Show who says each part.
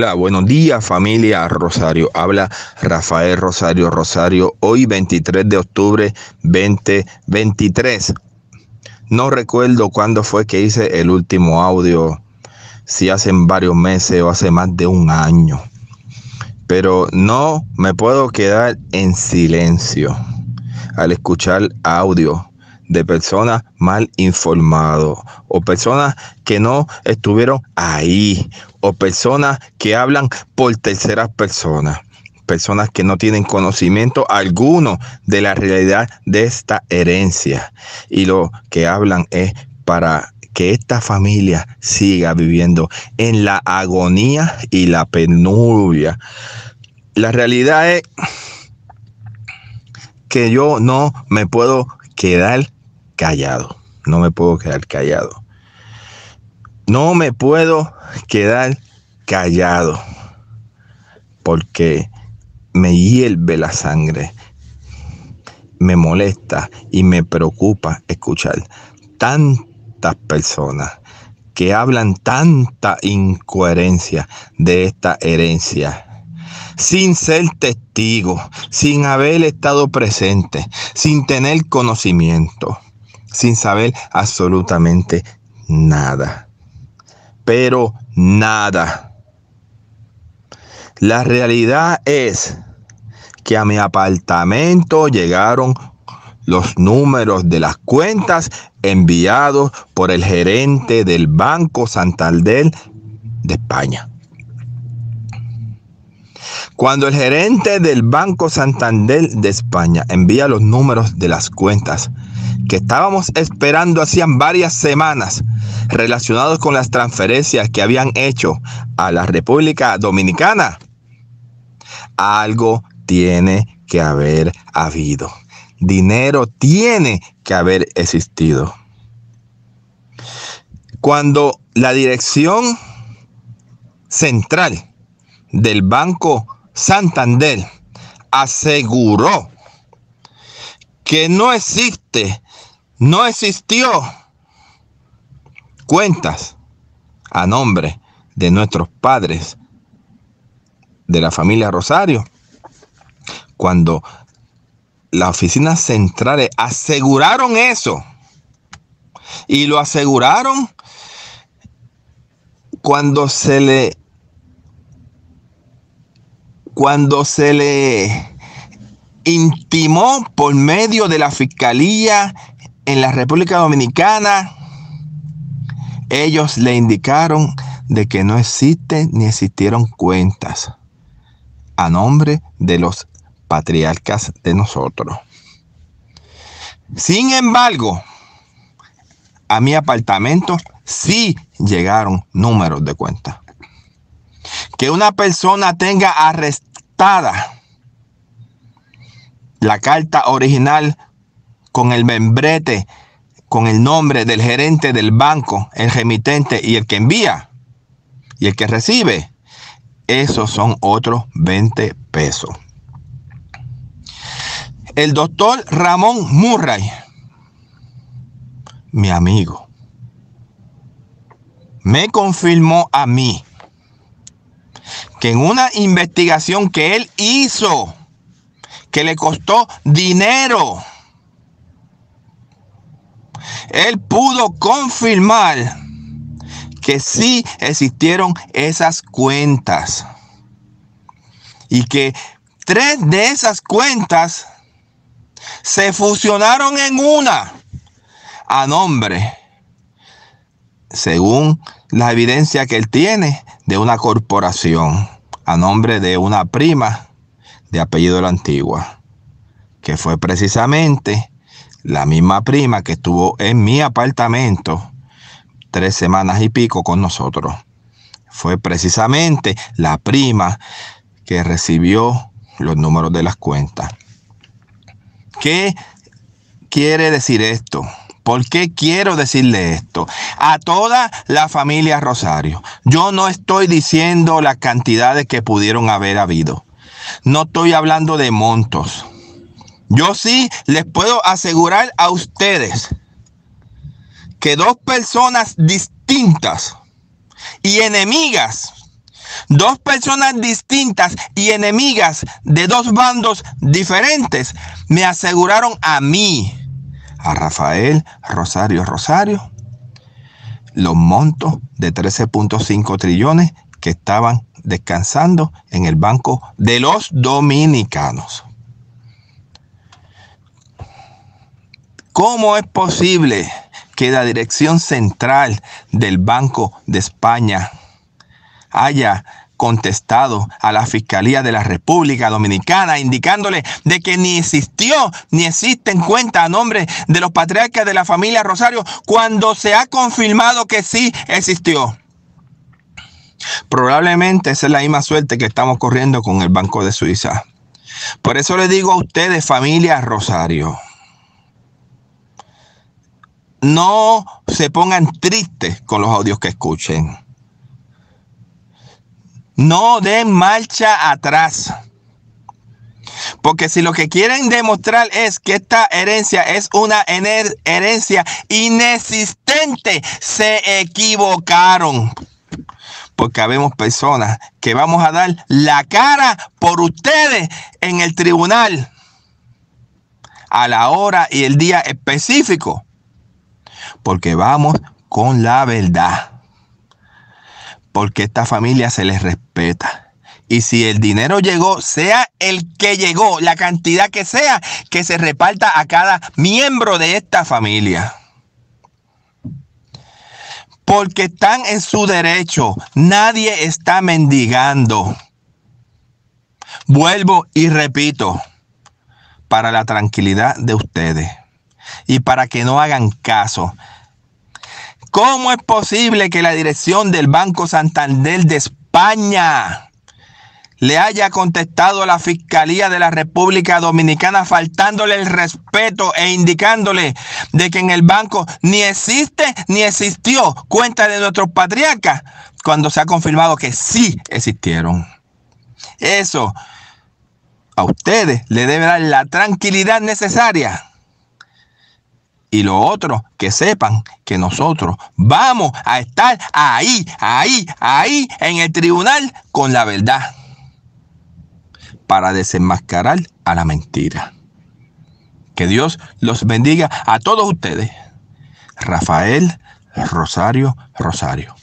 Speaker 1: Hola, buenos días familia Rosario. Habla Rafael Rosario Rosario, hoy 23 de octubre 2023. No recuerdo cuándo fue que hice el último audio, si hace varios meses o hace más de un año. Pero no me puedo quedar en silencio al escuchar audio de personas mal informadas o personas que no estuvieron ahí o personas que hablan por terceras personas personas que no tienen conocimiento alguno de la realidad de esta herencia. Y lo que hablan es para que esta familia siga viviendo en la agonía y la penuria. La realidad es que yo no me puedo quedar callado. No me puedo quedar callado. No me puedo quedar callado porque me hierve la sangre, me molesta y me preocupa escuchar tantas personas que hablan tanta incoherencia de esta herencia sin ser testigo, sin haber estado presente, sin tener conocimiento sin saber absolutamente nada. Pero nada. La realidad es que a mi apartamento llegaron los números de las cuentas enviados por el gerente del Banco Santander de España. Cuando el gerente del Banco Santander de España envía los números de las cuentas que estábamos esperando hacían varias semanas relacionados con las transferencias que habían hecho a la República Dominicana, algo tiene que haber habido. Dinero tiene que haber existido. Cuando la dirección central del Banco Santander aseguró que no existe no existió cuentas a nombre de nuestros padres de la familia Rosario cuando las oficinas centrales aseguraron eso y lo aseguraron cuando se le cuando se le intimó por medio de la fiscalía en la República Dominicana, ellos le indicaron de que no existen ni existieron cuentas a nombre de los patriarcas de nosotros. Sin embargo, a mi apartamento sí llegaron números de cuenta. Que una persona tenga arrestada la carta original con el membrete, con el nombre del gerente del banco, el remitente y el que envía y el que recibe. Esos son otros 20 pesos. El doctor Ramón Murray, mi amigo, me confirmó a mí que en una investigación que él hizo, que le costó dinero, él pudo confirmar que sí existieron esas cuentas y que tres de esas cuentas se fusionaron en una a nombre, según la evidencia que él tiene, de una corporación, a nombre de una prima de apellido la antigua, que fue precisamente la misma prima que estuvo en mi apartamento tres semanas y pico con nosotros. Fue precisamente la prima que recibió los números de las cuentas. ¿Qué quiere decir esto? ¿Por qué quiero decirle esto? A toda la familia Rosario. Yo no estoy diciendo las cantidades que pudieron haber habido. No estoy hablando de montos. Yo sí les puedo asegurar a ustedes que dos personas distintas y enemigas, dos personas distintas y enemigas de dos bandos diferentes, me aseguraron a mí, a Rafael Rosario Rosario, los montos de 13.5 trillones que estaban descansando en el banco de los dominicanos. ¿Cómo es posible que la dirección central del Banco de España haya contestado a la Fiscalía de la República Dominicana, indicándole de que ni existió ni existen cuentas a nombre de los patriarcas de la familia Rosario, cuando se ha confirmado que sí existió. Probablemente esa es la misma suerte que estamos corriendo con el Banco de Suiza. Por eso le digo a ustedes, familia Rosario, no se pongan tristes con los audios que escuchen. No den marcha atrás. Porque si lo que quieren demostrar es que esta herencia es una herencia inexistente, se equivocaron. Porque habemos personas que vamos a dar la cara por ustedes en el tribunal a la hora y el día específico porque vamos con la verdad. Porque esta familia se les respeta. Y si el dinero llegó, sea el que llegó, la cantidad que sea, que se reparta a cada miembro de esta familia. Porque están en su derecho. Nadie está mendigando. Vuelvo y repito, para la tranquilidad de ustedes y para que no hagan caso. ¿Cómo es posible que la dirección del Banco Santander de España le haya contestado a la Fiscalía de la República Dominicana faltándole el respeto e indicándole de que en el banco ni existe ni existió cuenta de nuestros patriarcas cuando se ha confirmado que sí existieron? Eso a ustedes le debe dar la tranquilidad necesaria y los otros que sepan que nosotros vamos a estar ahí, ahí, ahí en el tribunal con la verdad para desenmascarar a la mentira. Que Dios los bendiga a todos ustedes. Rafael Rosario Rosario.